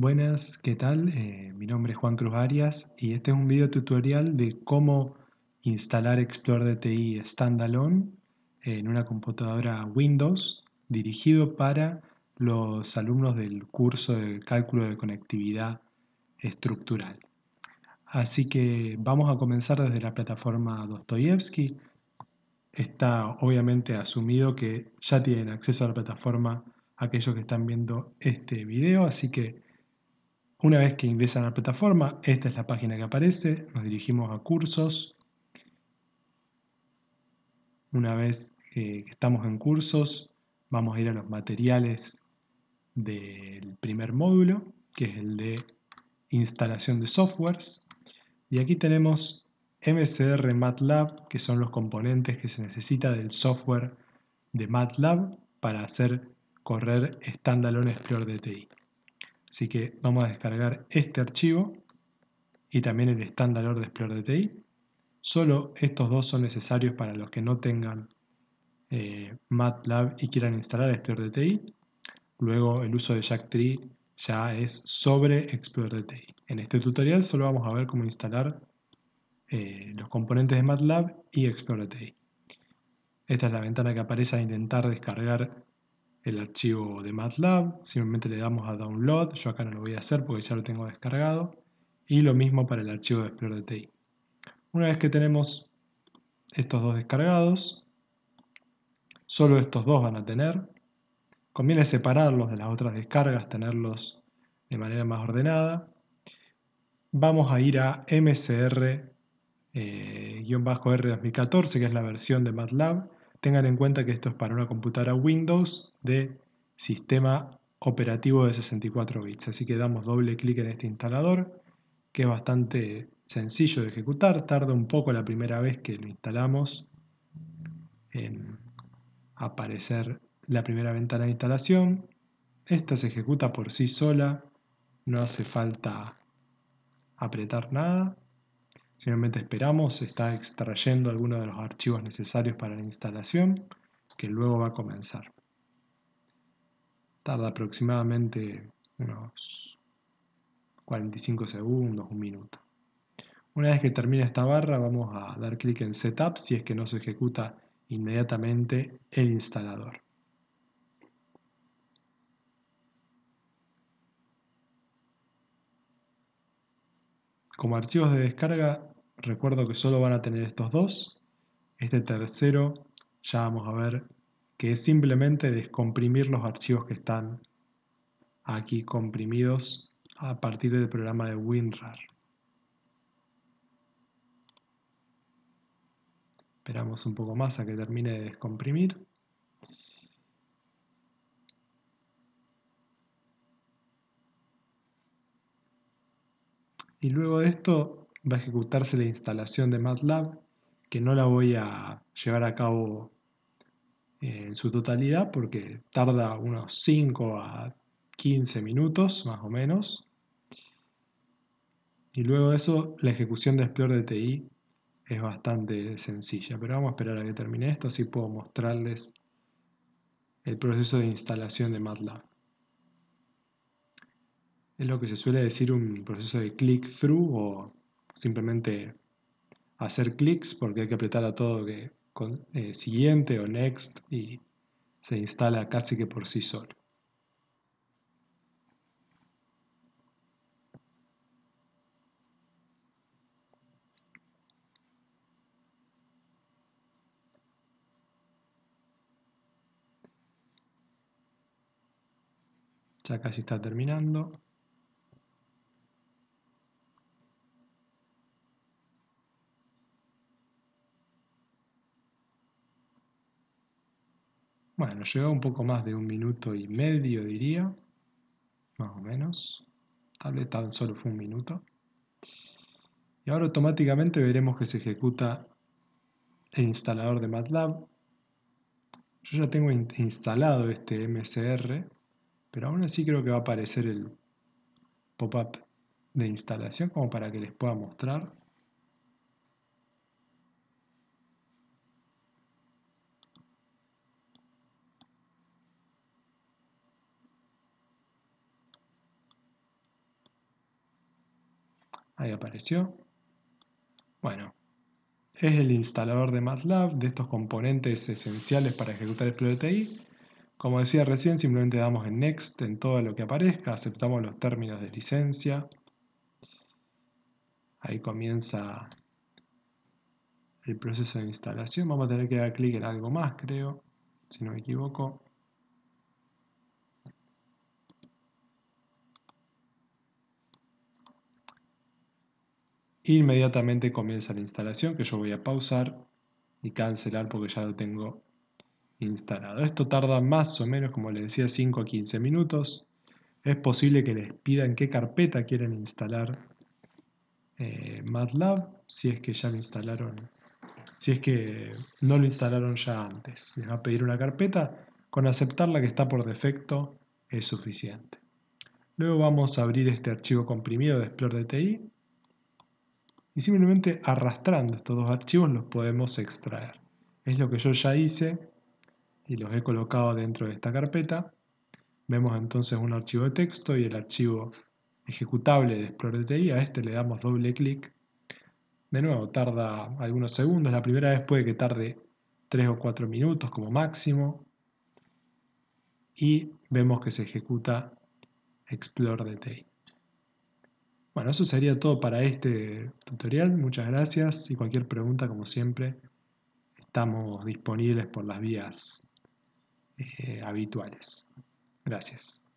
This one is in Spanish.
Buenas, ¿qué tal? Eh, mi nombre es Juan Cruz Arias y este es un video tutorial de cómo instalar Explorer DTI Standalone en una computadora Windows dirigido para los alumnos del curso de cálculo de conectividad estructural. Así que vamos a comenzar desde la plataforma Dostoyevsky. Está obviamente asumido que ya tienen acceso a la plataforma aquellos que están viendo este video, así que una vez que ingresan a la plataforma, esta es la página que aparece, nos dirigimos a cursos. Una vez eh, que estamos en cursos, vamos a ir a los materiales del primer módulo, que es el de instalación de softwares. Y aquí tenemos MCR MATLAB, que son los componentes que se necesita del software de MATLAB para hacer correr Standalone Explorer DTI. Así que vamos a descargar este archivo y también el estándar de Explorer DTI. Solo estos dos son necesarios para los que no tengan eh, MATLAB y quieran instalar Explorer DTI. Luego el uso de JackTree ya es sobre Explorer DTI. En este tutorial solo vamos a ver cómo instalar eh, los componentes de MATLAB y Explorer DTI. Esta es la ventana que aparece a intentar descargar el archivo de MATLAB, simplemente le damos a Download, yo acá no lo voy a hacer porque ya lo tengo descargado, y lo mismo para el archivo de Explorer de Una vez que tenemos estos dos descargados, solo estos dos van a tener, conviene separarlos de las otras descargas, tenerlos de manera más ordenada. Vamos a ir a mcr-r2014, eh, que es la versión de MATLAB, Tengan en cuenta que esto es para una computadora Windows de sistema operativo de 64 bits. Así que damos doble clic en este instalador, que es bastante sencillo de ejecutar. Tarda un poco la primera vez que lo instalamos en aparecer la primera ventana de instalación. Esta se ejecuta por sí sola, no hace falta apretar nada. Simplemente esperamos, está extrayendo algunos de los archivos necesarios para la instalación, que luego va a comenzar. Tarda aproximadamente unos 45 segundos, un minuto. Una vez que termine esta barra vamos a dar clic en Setup si es que no se ejecuta inmediatamente el instalador. Como archivos de descarga Recuerdo que solo van a tener estos dos. Este tercero ya vamos a ver que es simplemente descomprimir los archivos que están aquí comprimidos a partir del programa de WinRAR. Esperamos un poco más a que termine de descomprimir. Y luego de esto va a ejecutarse la instalación de MATLAB, que no la voy a llevar a cabo eh, en su totalidad porque tarda unos 5 a 15 minutos más o menos. Y luego de eso, la ejecución de Explorer DTI es bastante sencilla, pero vamos a esperar a que termine esto, así puedo mostrarles el proceso de instalación de MATLAB. Es lo que se suele decir un proceso de click-through o simplemente hacer clics porque hay que apretar a todo que con, eh, siguiente o next y se instala casi que por sí solo. Ya casi está terminando. Bueno, llegó un poco más de un minuto y medio, diría, más o menos. Tal vez tan solo fue un minuto. Y ahora automáticamente veremos que se ejecuta el instalador de MATLAB. Yo ya tengo instalado este MCR, pero aún así creo que va a aparecer el pop-up de instalación como para que les pueda mostrar. apareció. Bueno, es el instalador de MATLAB, de estos componentes esenciales para ejecutar el PLTI. Como decía recién, simplemente damos en Next en todo lo que aparezca, aceptamos los términos de licencia. Ahí comienza el proceso de instalación. Vamos a tener que dar clic en algo más, creo, si no me equivoco. Inmediatamente comienza la instalación que yo voy a pausar y cancelar porque ya lo tengo instalado. Esto tarda más o menos, como les decía, 5 a 15 minutos. Es posible que les pidan qué carpeta quieren instalar eh, MATLAB si es que ya lo instalaron, si es que no lo instalaron ya antes. Les va a pedir una carpeta, con aceptar la que está por defecto es suficiente. Luego vamos a abrir este archivo comprimido de Explor DTI y simplemente arrastrando estos dos archivos los podemos extraer. Es lo que yo ya hice y los he colocado dentro de esta carpeta. Vemos entonces un archivo de texto y el archivo ejecutable de ExploreDTI. A este le damos doble clic. De nuevo, tarda algunos segundos. La primera vez puede que tarde 3 o 4 minutos como máximo. Y vemos que se ejecuta ExploreDTI. Bueno, eso sería todo para este tutorial. Muchas gracias y cualquier pregunta, como siempre, estamos disponibles por las vías eh, habituales. Gracias.